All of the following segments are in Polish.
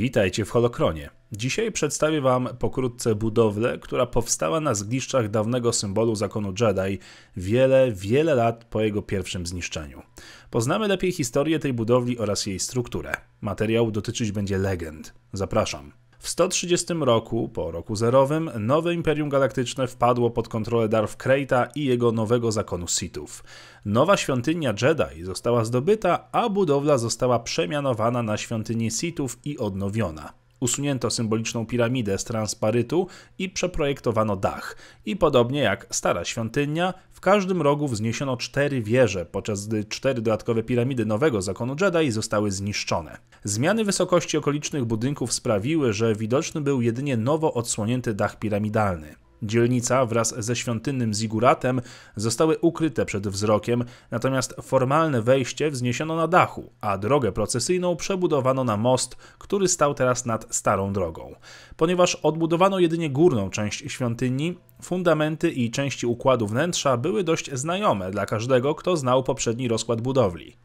Witajcie w Holokronie. Dzisiaj przedstawię Wam pokrótce budowlę, która powstała na zgliszczach dawnego symbolu zakonu Jedi wiele, wiele lat po jego pierwszym zniszczeniu. Poznamy lepiej historię tej budowli oraz jej strukturę. Materiał dotyczyć będzie legend. Zapraszam. W 130 roku, po roku zerowym, nowe Imperium Galaktyczne wpadło pod kontrolę Darth Krayta i jego nowego zakonu Sithów. Nowa świątynia Jedi została zdobyta, a budowla została przemianowana na świątynię Sithów i odnowiona. Usunięto symboliczną piramidę z transparytu i przeprojektowano dach. I podobnie jak stara świątynia, w każdym rogu wzniesiono cztery wieże, podczas gdy cztery dodatkowe piramidy nowego zakonu Jedi zostały zniszczone. Zmiany wysokości okolicznych budynków sprawiły, że widoczny był jedynie nowo odsłonięty dach piramidalny. Dzielnica wraz ze świątynnym ziguratem zostały ukryte przed wzrokiem, natomiast formalne wejście wzniesiono na dachu, a drogę procesyjną przebudowano na most, który stał teraz nad starą drogą. Ponieważ odbudowano jedynie górną część świątyni, fundamenty i części układu wnętrza były dość znajome dla każdego, kto znał poprzedni rozkład budowli.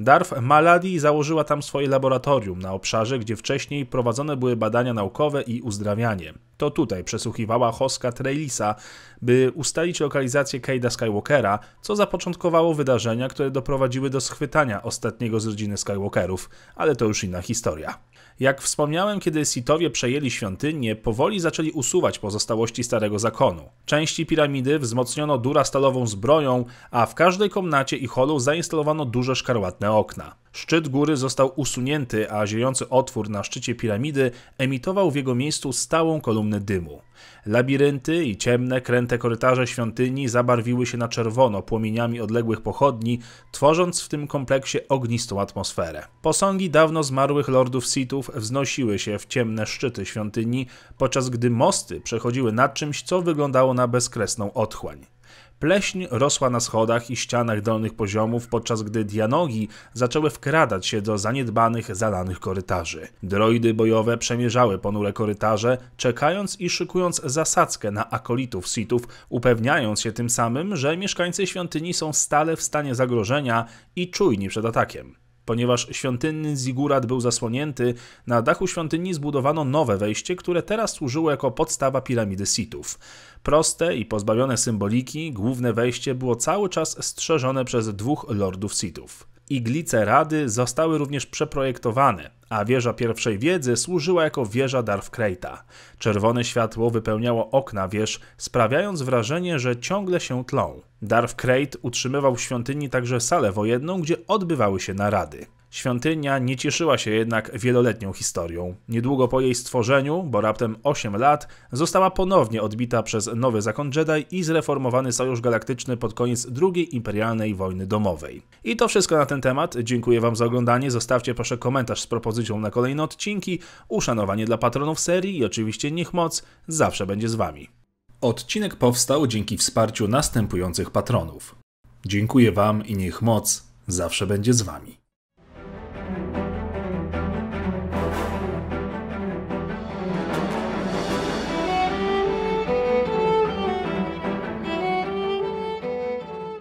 Darf Maladi założyła tam swoje laboratorium na obszarze, gdzie wcześniej prowadzone były badania naukowe i uzdrawianie. To tutaj przesłuchiwała Hoska Trailisa, by ustalić lokalizację Cade'a Skywalkera, co zapoczątkowało wydarzenia, które doprowadziły do schwytania ostatniego z rodziny Skywalkerów, ale to już inna historia. Jak wspomniałem, kiedy Sithowie przejęli świątynię, powoli zaczęli usuwać pozostałości Starego Zakonu. Części piramidy wzmocniono dura stalową zbroją, a w każdej komnacie i holu zainstalowano duże szkarłatne okna. Szczyt góry został usunięty, a ziejący otwór na szczycie piramidy emitował w jego miejscu stałą kolumnę dymu. Labirynty i ciemne, kręte korytarze świątyni zabarwiły się na czerwono płomieniami odległych pochodni, tworząc w tym kompleksie ognistą atmosferę. Posągi dawno zmarłych lordów Sithów wznosiły się w ciemne szczyty świątyni, podczas gdy mosty przechodziły nad czymś, co wyglądało na bezkresną otchłań. Pleśń rosła na schodach i ścianach dolnych poziomów, podczas gdy dianogi zaczęły wkradać się do zaniedbanych, zalanych korytarzy. Droidy bojowe przemierzały ponure korytarze, czekając i szykując zasadzkę na akolitów Sithów, upewniając się tym samym, że mieszkańcy świątyni są stale w stanie zagrożenia i czujni przed atakiem. Ponieważ świątynny zigurat był zasłonięty, na dachu świątyni zbudowano nowe wejście, które teraz służyło jako podstawa piramidy Sitów. Proste i pozbawione symboliki, główne wejście było cały czas strzeżone przez dwóch lordów Sitów. Iglice Rady zostały również przeprojektowane, a wieża pierwszej wiedzy służyła jako wieża Darth Krejta. Czerwone światło wypełniało okna wież, sprawiając wrażenie, że ciągle się tlą. Darth Krayt utrzymywał w świątyni także salę wojenną, gdzie odbywały się narady. Świątynia nie cieszyła się jednak wieloletnią historią. Niedługo po jej stworzeniu, bo raptem 8 lat, została ponownie odbita przez nowy zakon Jedi i zreformowany Sojusz Galaktyczny pod koniec II Imperialnej Wojny Domowej. I to wszystko na ten temat. Dziękuję Wam za oglądanie. Zostawcie proszę komentarz z propozycją na kolejne odcinki, uszanowanie dla patronów serii i oczywiście niech moc zawsze będzie z Wami. Odcinek powstał dzięki wsparciu następujących patronów. Dziękuję Wam i niech moc zawsze będzie z Wami.